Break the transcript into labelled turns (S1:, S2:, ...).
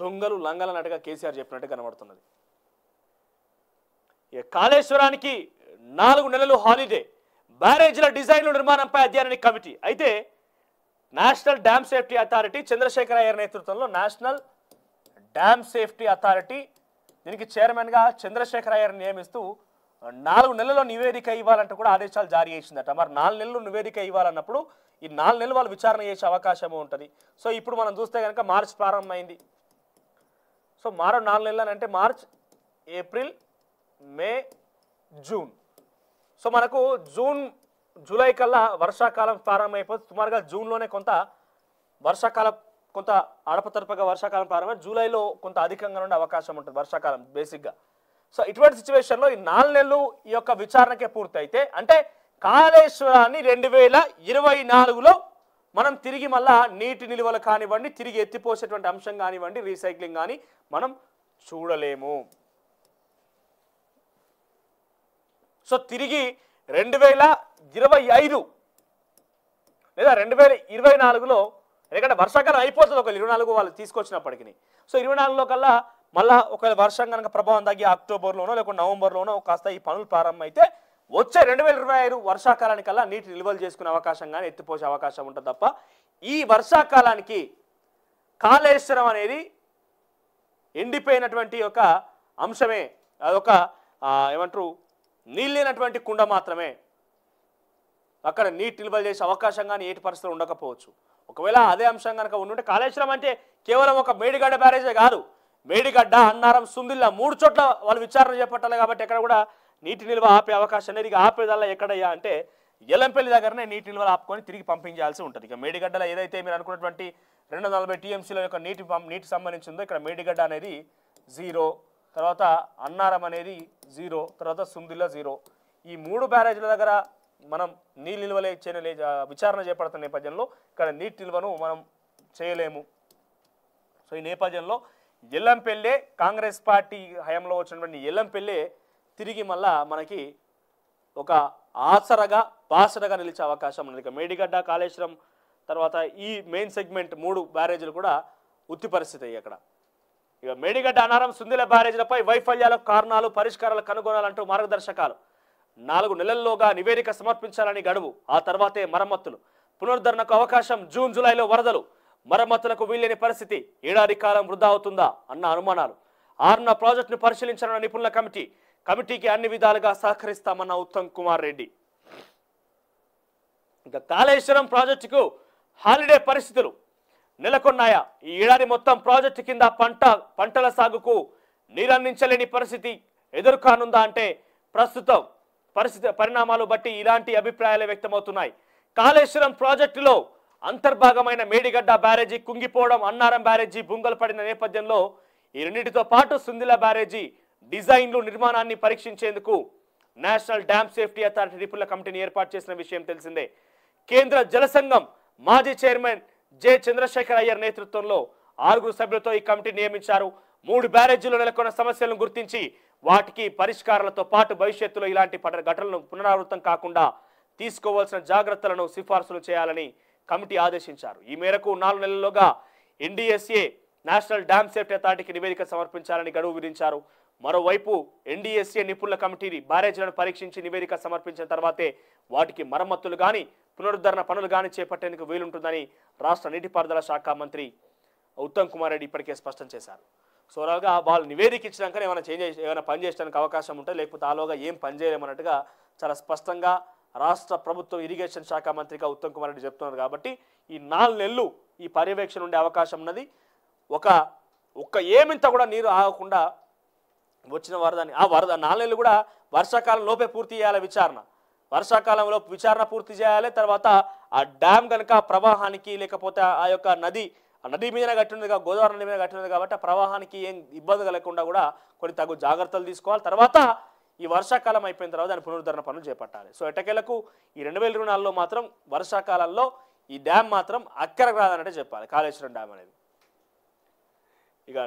S1: దొంగలు లంగలన్నట్టుగా కేసీఆర్ చెప్పినట్టు కనబడుతున్నది కాళేశ్వరానికి నాలుగు నెలలు హాలిడే బ్యారేజ్ల డిజైన్లు నిర్మాణంపై అధ్యయనానికి కమిటీ అయితే national dam safety authority Chandrasekhara Ayyar నేతృత్వంలో నేషనల్ డ్యామ్ సేఫ్టీ అథారిటీ దీనికి చైర్మన్గా చంద్రశేఖర అయ్యర్ నియమిస్తూ నాలుగు నెలల్లో నివేదిక ఇవ్వాలంటూ కూడా ఆదేశాలు జారీ చేసిందట మరి నాలుగు నెలలు నివేదిక ఇవ్వాలన్నప్పుడు ఈ నాలుగు నెలలు వాళ్ళు విచారణ చేసే అవకాశము ఉంటుంది సో ఇప్పుడు మనం చూస్తే కనుక మార్చి ప్రారంభమైంది సో మరో నాలుగు నెలలు అంటే March April May June so మనకు జూన్ జూలై కల్లా వర్షాకాలం ప్రారంభమైపోతుంది సుమారుగా జూన్లోనే కొంత వర్షాకాలం కొంత అడపతడపగా వర్షాకాలం ప్రారంభమై జూలైలో కొంత అధికంగా ఉండే అవకాశం ఉంటుంది వర్షాకాలం బేసిక్గా సో ఇటువంటి సిచ్యువేషన్లో ఈ నాలుగు నెలలు ఈ యొక్క విచారణకే పూర్తయితే అంటే కాళేశ్వరాన్ని రెండు వేల ఇరవై నాలుగులో మనం తిరిగి మళ్ళా నీటి నిల్వలు కానివ్వండి తిరిగి ఎత్తిపోసేటువంటి అంశం కానివ్వండి రీసైక్లింగ్ కానీ మనం చూడలేము సో తిరిగి రెండు వేల ఇరవై ఐదు లేదా రెండు వేల ఇరవై నాలుగులో ఎందుకంటే వర్షాకాలం అయిపోతుంది ఒక ఇరవై నాలుగు వాళ్ళు తీసుకొచ్చినప్పటికీ సో ఇరవై నాలుగులో కల్లా మళ్ళీ ఒకవేళ వర్షం కనుక ప్రభావం తగ్గి అక్టోబర్లోనో లేకుంటే నవంబర్లోనో కాస్త ఈ పనులు ప్రారంభమైతే వచ్చే రెండు వేల ఇరవై ఐదు వర్షాకాలానికల్లా నీటి నిల్వలు చేసుకునే అవకాశం కానీ ఎత్తిపోసే అవకాశం ఉంటుంది తప్ప ఈ వర్షాకాలానికి కాళేశ్వరం అనేది ఎండిపోయినటువంటి ఒక అంశమే అదొక ఏమంటారు నీళ్ళైనటువంటి కుండ మాత్రమే అక్కడ నీటి నిల్వలు చేసే అవకాశం కానీ ఏటి పరిస్థితులు ఉండకపోవచ్చు ఒకవేళ అదే అంశం కనుక ఉండుంటే కాళేశ్వరం అంటే కేవలం ఒక మేడిగడ్డ బ్యారేజే కాదు మేడిగడ్డ అన్నారం సుందిల్లా మూడు చోట్ల వాళ్ళు విచారణ చేపట్టాలి కాబట్టి ఎక్కడ కూడా నీటి నిల్వ ఆపే అవకాశం అనేది ఆపేదల్లా ఎక్కడయ్యా అంటే ఎలంపల్లి దగ్గరనే నీటి నిల్వలు ఆపుకొని తిరిగి పంపించాల్సి ఉంటుంది ఇక మేడిగడ్డలో ఏదైతే మీరు అనుకున్నటువంటి రెండు వందల నలభై టీఎంసీల యొక్క నీటి నీటి సంబంధించి ఉందో ఇక్కడ మేడిగడ్డ అనేది జీరో తర్వాత అన్నారం అనేది జీరో తర్వాత సుందిల్ల జీరో ఈ మూడు బ్యారేజ్ల దగ్గర మనం నీళ్ళు నిల్వలే చేయలే విచారణ చేపడుతున్న నేపథ్యంలో ఇక్కడ నీటి నిల్వను మనం చేయలేము సో ఈ నేపథ్యంలో ఎల్లంపెల్లే కాంగ్రెస్ పార్టీ హయాంలో వచ్చినటువంటి ఎల్లంపెల్లే తిరిగి మళ్ళా మనకి ఒక ఆసరగా బాసరగా నిలిచే అవకాశం ఉన్నది ఇక మేడిగడ్డ కాళేశ్వరం తర్వాత ఈ మెయిన్ సెగ్మెంట్ మూడు బ్యారేజీలు కూడా ఉత్తి పరిస్థితి అయ్యి అక్కడ ఇక మేడిగడ్డ అనారం సుందిల బ్యారేజీలపై వైఫల్యాలకు కారణాలు పరిష్కారాలు కనుగొనాలంటూ మార్గదర్శకాలు నాలుగు నెలల్లోగా నివేదిక సమర్పించాలని గడువు ఆ తర్వాతే మరమ్మతులు పునరుద్ధరణకు అవకాశం జూన్ జూలైలో వరదలు మరమ్మతులకు వీల్లేని పరిస్థితి ఏడాది కాలం వృధా అవుతుందా అన్న అనుమానాలు ఆరున్న ప్రాజెక్టును పరిశీలించాలన్న నిపుణుల కమిటీ కమిటీకి అన్ని విధాలుగా సహకరిస్తామన్న ఉత్తమ్ కుమార్ రెడ్డి ఇంకా కాళేశ్వరం ప్రాజెక్టుకు హాలిడే పరిస్థితులు నెలకొన్నాయా ఈ ఏడాది మొత్తం ప్రాజెక్టు కింద పంట పంటల సాగుకు నీరందించలేని పరిస్థితి ఎదుర్కానుందా అంటే ప్రస్తుతం పరిస్థితి పరిణామాలు బట్టి ఇలాంటి అభిప్రాయాలు వ్యక్తమవుతున్నాయి కాళేశ్వరం ప్రాజెక్టులో అంతర్భాగమైన మేడిగడ్డ బ్యారేజీ కుంగిపోవడం అన్నారం బ్యారేజీ బుంగలు పడిన నేపథ్యంలో ఈ రెండింటితో పాటు సుందిల బ్యారేజీ డిజైన్లు నిర్మాణాన్ని పరీక్షించేందుకు నేషనల్ డ్యామ్ సేఫ్టీ అథారిటీ నిపుణుల కమిటీని ఏర్పాటు చేసిన విషయం తెలిసిందే కేంద్ర జలసంఘం మాజీ చైర్మన్ జె చంద్రశేఖర్ అయ్యర్ నేతృత్వంలో ఆరుగురు సభ్యులతో ఈ కమిటీ నియమించారు మూడు బ్యారేజీలు నెలకొన్న సమస్యలను గుర్తించి వాటికి పరిష్కారాలతో పాటు భవిష్యత్తులో ఇలాంటి ఘటనలు పునరావృతం కాకుండా తీసుకోవాల్సిన జాగ్రత్తలను సిఫార్సులు చేయాలని కమిటీ ఆదేశించారు ఈ మేరకు నాలుగు నెలల్లోగా ఎన్డీఎస్ఏ నేషనల్ డ్యామ్ సేఫ్టీ అథారిటీకి నివేదిక సమర్పించాలని గడువు విధించారు మరోవైపు ఎన్డీఎస్ఏ నిపుణుల కమిటీని బ్యారేజ్లను పరీక్షించి నివేదిక సమర్పించిన తర్వాతే వాటికి మరమ్మతులు కానీ పునరుద్ధరణ పనులు కానీ చేపట్టేందుకు వీలుంటుందని రాష్ట్ర నీటిపారుదల శాఖ మంత్రి ఉత్తమ్ కుమార్ రెడ్డి ఇప్పటికే స్పష్టం చేశారు సో అలాగా వాళ్ళు నివేదిక ఇచ్చినాక ఏమైనా చేంజ్ ఏమైనా పని చేయడానికి అవకాశం ఉంటుంది లేకపోతే ఆలోగా ఏం పని చేయలేమన్నట్టుగా చాలా స్పష్టంగా రాష్ట్ర ప్రభుత్వం ఇరిగేషన్ శాఖ మంత్రిగా ఉత్తమ్ కుమార్ రెడ్డి చెప్తున్నారు కాబట్టి ఈ నాలుగు నెలలు ఈ పర్యవేక్షణ ఉండే అవకాశం ఉన్నది ఒక ఒక్క ఏమింత కూడా నీరు ఆగకుండా వచ్చిన వరదని ఆ వరద నాలుగు కూడా వర్షాకాలం లోపే పూర్తి చేయాలి విచారణ వర్షాకాలంలో విచారణ పూర్తి చేయాలి తర్వాత ఆ డ్యామ్ కనుక ప్రవాహానికి లేకపోతే ఆ యొక్క నది నది మీద కట్టినది గోదావరి నది మీద కట్టినది కాబట్టి ప్రవాహానికి ఏం ఇబ్బంది కలగకుండా కూడా కొన్ని తగు జాగ్రత్తలు తీసుకోవాలి తర్వాత ఈ వర్షాకాలం అయిపోయిన తర్వాత దాని పునరుద్ధరణ పనులు చేపట్టాలి సో ఎటకేలకు ఈ రెండు వేల ఇరవై నాలుగులో మాత్రం వర్షాకాలంలో ఈ డ్యామ్ మాత్రం అక్కరకు రాదనంటే చెప్పాలి కాళేశ్వరం డ్యామ్ అనేది ఇక